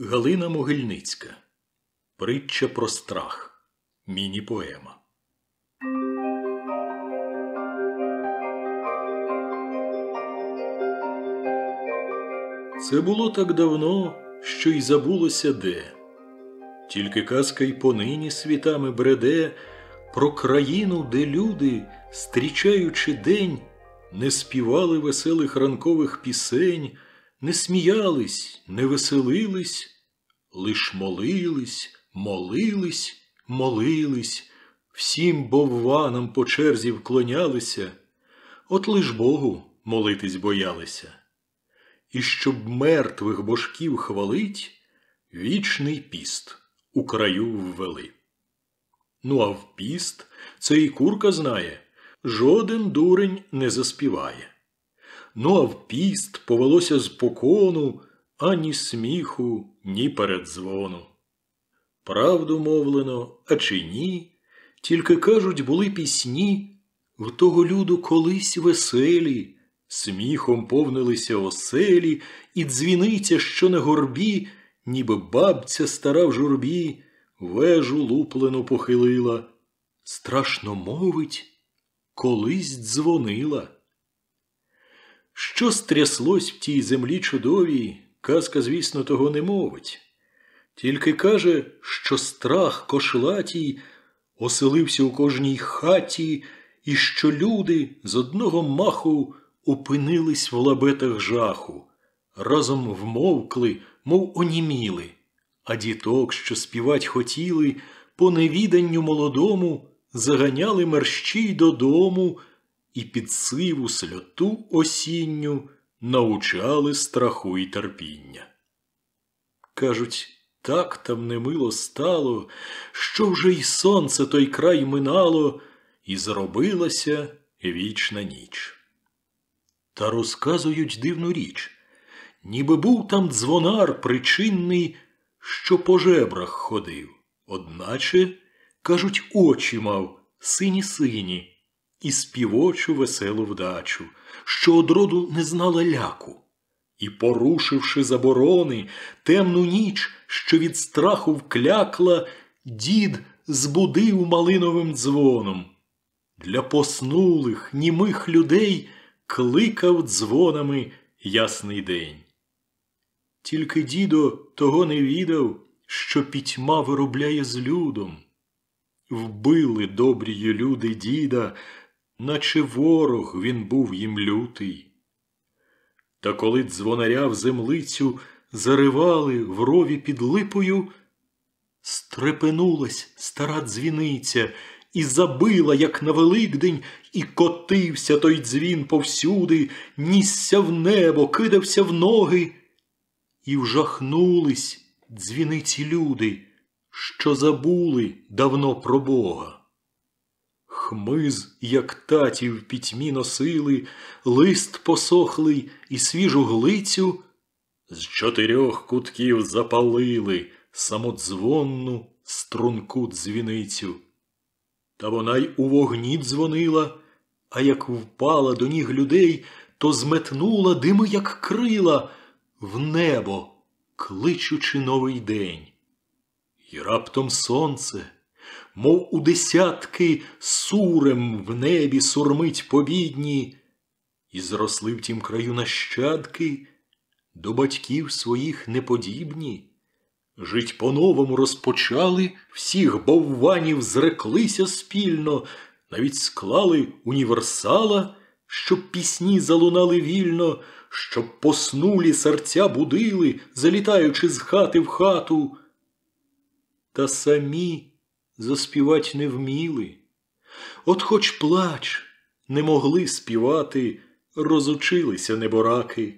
Галина Могильницька. Притча про страх. Міні-поема. Це було так давно, що й забулося де. Тільки казка й понині світами бреде про країну, де люди, стрічаючи день, не співали веселих ранкових пісень не сміялись, не веселились, лиш молились, молились, молились, всім бовванам по черзі вклонялися, от лиш Богу молитись боялися. І щоб мертвих божків хвалить, вічний піст у краю ввели. Ну, а в піст це і курка знає, жоден дурень не заспіває ну а в піст повелося з покону ані сміху, ні передзвону. Правду мовлено, а чи ні, тільки кажуть, були пісні, в того люду колись веселі, сміхом повнилися оселі, і дзвіниця, що на горбі, ніби бабця стара в журбі, вежу луплену похилила. Страшно мовить, колись дзвонила. Що стряслось в тій землі чудовій, казка, звісно, того не мовить, тільки каже, що страх кошлатій оселився у кожній хаті, і що люди з одного маху опинились в лабетах жаху, разом вмовкли, мов оніміли, а діток, що співать хотіли, по невіданню молодому, заганяли мерщій додому і під сиву сльоту осінню научали страху і терпіння. Кажуть, так там немило стало, що вже й сонце той край минало, і зробилася вічна ніч. Та розказують дивну річ, ніби був там дзвонар причинний, що по жебрах ходив, одначе, кажуть, очі мав сині сині, і співочу веселу вдачу, що одроду не знала ляку. І, порушивши заборони, темну ніч, що від страху вклякла, дід збудив малиновим дзвоном. Для поснулих, німих людей кликав дзвонами ясний день. Тільки дідо того не відав, що пітьма виробляє з людом. Вбили добрі люди діда, наче ворог він був їм лютий. Та коли дзвонаря в землицю заривали в рові під липою, стрепенулась стара дзвіниця і забила, як на Великдень, і котився той дзвін повсюди, нісся в небо, кидався в ноги. І вжахнулись дзвіниці люди, що забули давно про Бога хмиз, як таті в пітьмі носили, лист посохлий і свіжу глицю з чотирьох кутків запалили самодзвонну струнку дзвіницю. Та вона й у вогні дзвонила, а як впала до ніг людей, то зметнула дими, як крила, в небо, кличучи новий день. І раптом сонце мов у десятки сурем в небі сурмить побідні, і зросли в тім краю нащадки, до батьків своїх неподібні, жить по-новому розпочали, всіх бовванів зреклися спільно, навіть склали універсала, щоб пісні залунали вільно, щоб поснулі серця будили, залітаючи з хати в хату. Та самі заспівать не вміли, от хоч плач не могли співати, розучилися небораки,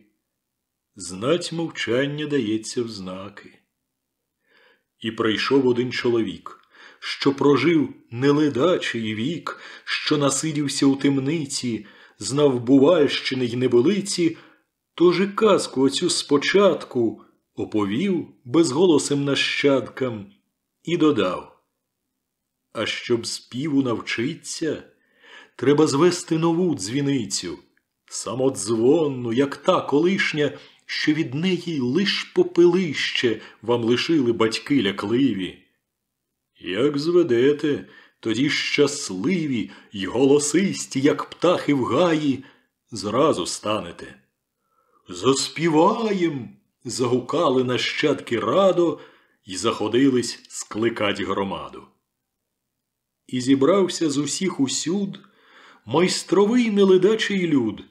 знать мовчання дається в знаки. І прийшов один чоловік. Що прожив неледачий вік, що насидівся у темниці, знав Бувальщини й неболиці, тож і казку оцю спочатку оповів безголосим нащадкам і додав а щоб співу навчиться, треба звести нову дзвіницю, самодзвонну, як та колишня, що від неї лиш попелище вам лишили батьки лякливі. Як зведете, тоді щасливі й голосисті, як птахи в гаї, зразу станете. Заспіваєм! загукали нащадки радо й заходились скликать громаду і зібрався з усіх усюд майстровий неледачий люд,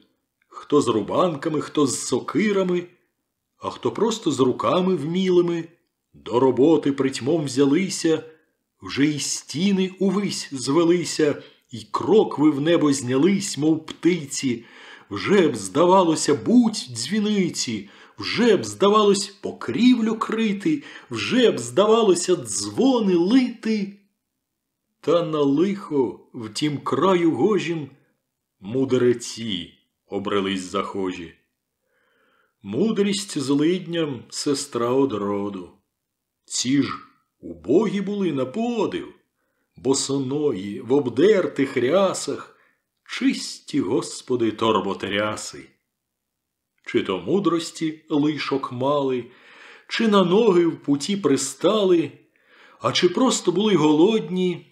хто з рубанками, хто з сокирами, а хто просто з руками вмілими, до роботи притьмом взялися, вже й стіни увись звелися, і крокви в небо знялись, мов птиці, вже б, здавалося, будь дзвіниці. Вже б, здавалось, покрівлю крити, вже б, здавалося, дзвони лити, та на лихо в тім краю гожім мудреці обрелись захожі. Мудрість злидням сестра одроду. Ці ж убогі були на подив, босоної в обдертих рясах, чисті, господи, торботряси. Чи то мудрості лишок мали, чи на ноги в путі пристали, а чи просто були голодні.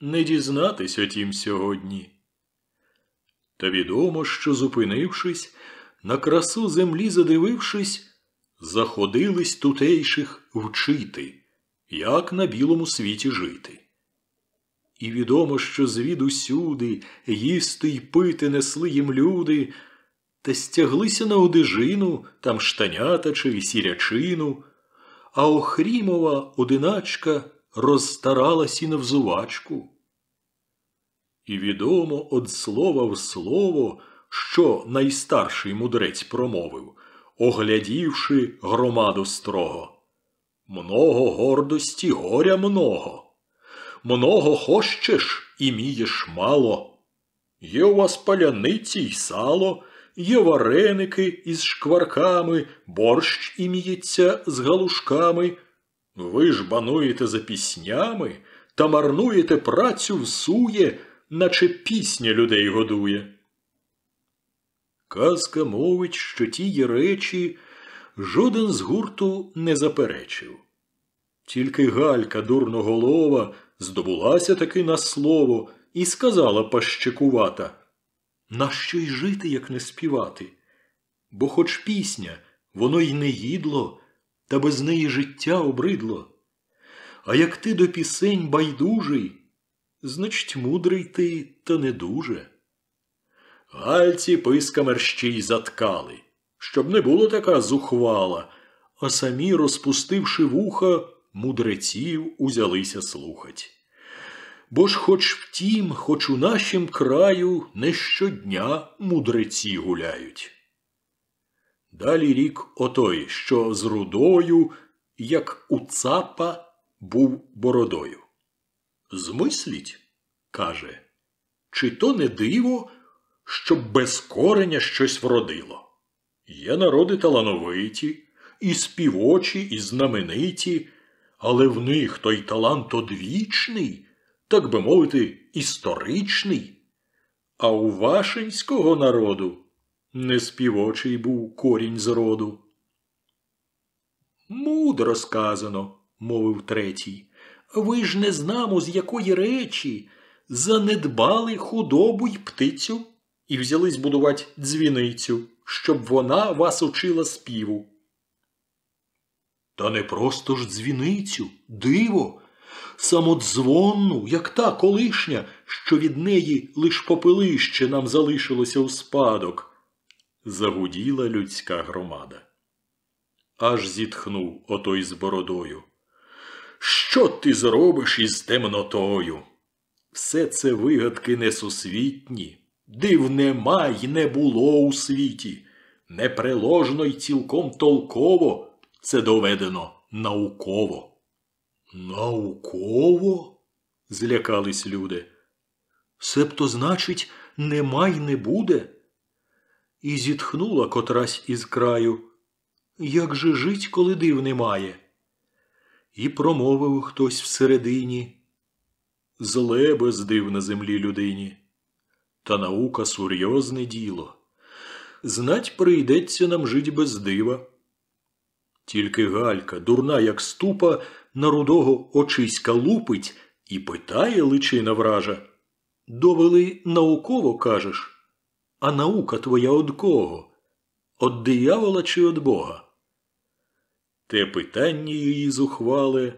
Не дізнатись тім сьогодні. Та відомо, що, зупинившись, на красу землі задивившись, заходились тутейших вчити, як на білому світі жити. І відомо, що звідусюди їсти й пити несли їм люди, та стяглися на одежину там штанята чи сірячину, а Охрімова одиначка розстаралась і навзувачку. І відомо од слова в слово, що найстарший мудрець промовив, оглядівши громаду строго. Много гордості горя много. Много хощеш і мієш мало. Є у вас паляниці й сало, є вареники із шкварками, борщ іміється з галушками. Ви ж бануєте за піснями та марнуєте працю всує, наче пісня людей годує. Казка мовить, що тієї речі жоден з гурту не заперечив. Тільки Галька дурноголова здобулася таки на слово і сказала пащекувата Нащо й жити, як не співати? Бо хоч пісня, воно й не їдло та без неї життя обридло. А як ти до пісень байдужий, значить, мудрий ти та не дуже. Гальці писка мерщій заткали, щоб не було така зухвала, а самі, розпустивши вуха, мудреців узялися слухать. Бо ж хоч втім, хоч у нашім краю не щодня мудреці гуляють. Далі рік отой, що з рудою, як у цапа, був бородою. Змисліть, каже, чи то не диво, щоб без кореня щось вродило? Є народи талановиті, і співочі, і знамениті, але в них той талант одвічний, так би мовити, історичний. А у Вашинського народу неспівочий був корінь зроду. Мудро сказано, мовив третій. Ви ж не знамо, з якої речі занедбали худобу й птицю і взялись будувати дзвіницю, щоб вона вас учила співу. Та не просто ж дзвіницю, диво, самодзвонну, як та колишня, що від неї лиш попелище нам залишилося у спадок загуділа людська громада. Аж зітхнув отой з бородою. Що ти зробиш із темнотою? Все це вигадки несусвітні, див нема й не було у світі. Непреложно й цілком толково це доведено науково. Науково? злякались люди. Себто, значить, нема й не буде і зітхнула котрась із краю. Як же жить, коли див немає? І промовив хтось всередині. Зле без див на землі людині. Та наука сурйозне діло. Знать прийдеться нам жить без дива. Тільки Галька, дурна, як ступа, на рудого очиська лупить і питає личина вража. Довели науково кажеш. А наука твоя од кого? Од диявола чи од Бога? Те питання її зухвали,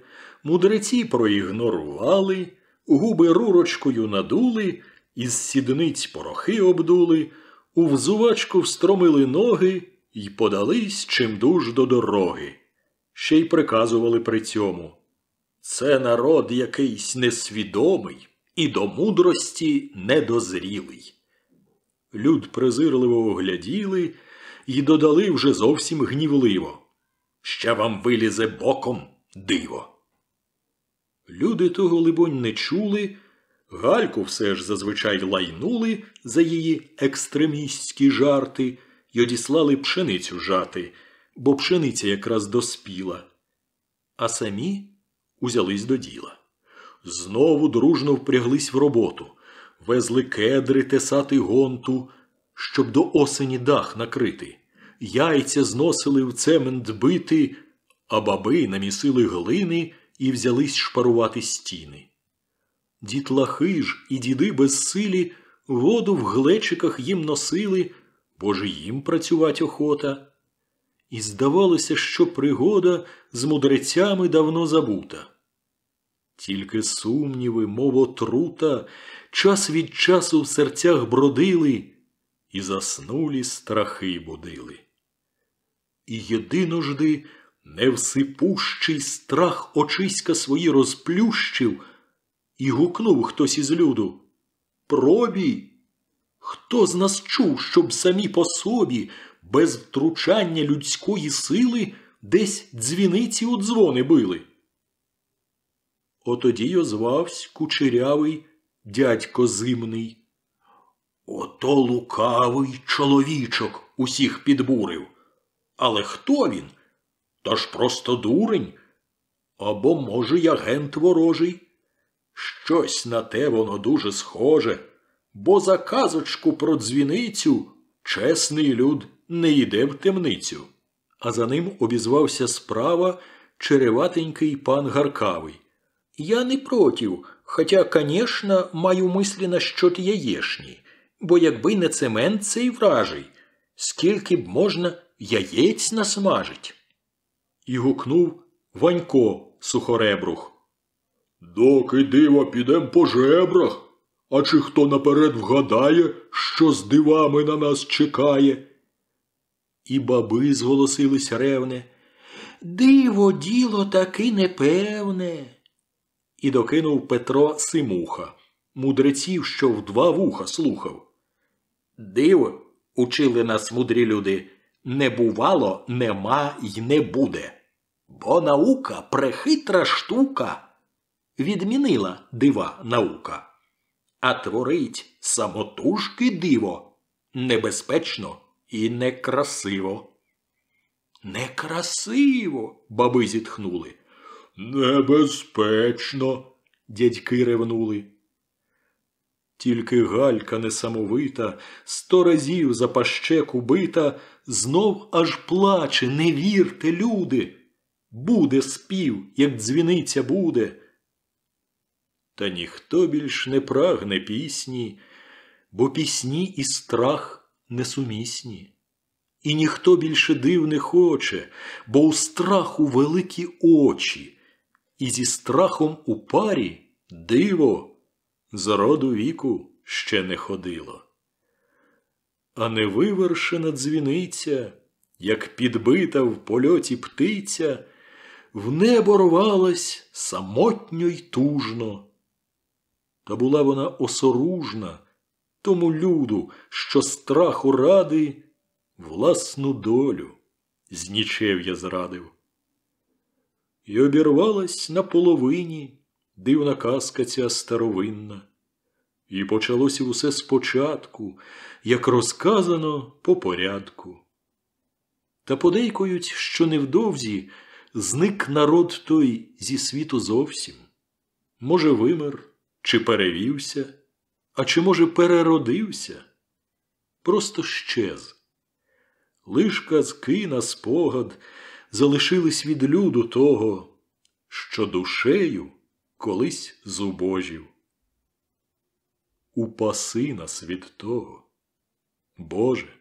мудреці проігнорували, губи рурочкою надули, із сідниць порохи обдули, у взувачку встромили ноги й подались чимдуж до дороги. Ще й приказували при цьому. Це народ якийсь несвідомий і до мудрості недозрілий. Люд презирливо огляділи і додали вже зовсім гнівливо. Ще вам вилізе боком диво. Люди того, либонь, не чули, Гальку все ж зазвичай лайнули за її екстремістські жарти й одіслали пшеницю жати, бо пшениця якраз доспіла. А самі узялись до діла. Знову дружно впряглись в роботу везли кедри тесати гонту, щоб до осені дах накрити. Яйця зносили в цемент бити, а баби намісили глини і взялись шпарувати стіни. Дітлахи ж і діди безсилі воду в глечиках їм носили, бо ж їм працювать охота. І здавалося, що пригода з мудрецями давно забута. Тільки сумніви, мов отрута, час від часу в серцях бродили і заснулі страхи будили. І єдиножди невсипущий страх очиська свої розплющив, і гукнув хтось із люду Пробій! Хто з нас чув, щоб самі по собі, без втручання людської сили, десь дзвіниці у дзвони били? Отоді озвавсь кучерявий дядько зимний. Ото лукавий чоловічок усіх підбурив. Але хто він? Та ж просто дурень. Або, може, й агент ворожий. Щось на те воно дуже схоже, бо за казочку про дзвіницю чесний люд не йде в темницю. А за ним обізвався справа череватенький пан Гаркавий. Я не против, хоча, конечно, маю мислі на щот яєшні, бо якби не цемент й вражий, скільки б можна яєць насмажить. І гукнув Ванько сухоребрух. Доки дива підем по жебрах, а чи хто наперед вгадає, що з дивами на нас чекає? І баби зголосились ревне. Диво, діло таки непевне і докинув Петро Симуха, мудреців, що в два вуха слухав. Див, учили нас мудрі люди, не бувало, нема й не буде. Бо наука прехитра штука, відмінила дива наука. А творить самотужки диво небезпечно і некрасиво. Некрасиво, баби зітхнули. Небезпечно, дядьки ревнули. Тільки галька несамовита, сто разів за пащеку бита, знов аж плаче, не вірте, люди. Буде спів, як дзвіниця буде. Та ніхто більш не прагне пісні, бо пісні і страх несумісні. І ніхто більше див не хоче, бо у страху великі очі і зі страхом у парі диво з віку ще не ходило. А невивершена дзвіниця, як підбита в польоті птиця, в небо рвалась самотньо й тужно. Та була вона осоружна тому люду, що страху ради, власну долю знічев'я зрадив і обірвалась на дивна казка ця старовинна. І почалося усе спочатку, як розказано по порядку. Та подейкують, що невдовзі зник народ той зі світу зовсім. Може, вимер, чи перевівся, а чи, може, переродився, просто щез. Лиш казки на спогад залишились від люду того, що душею колись зубожів. Упаси нас від того, Боже.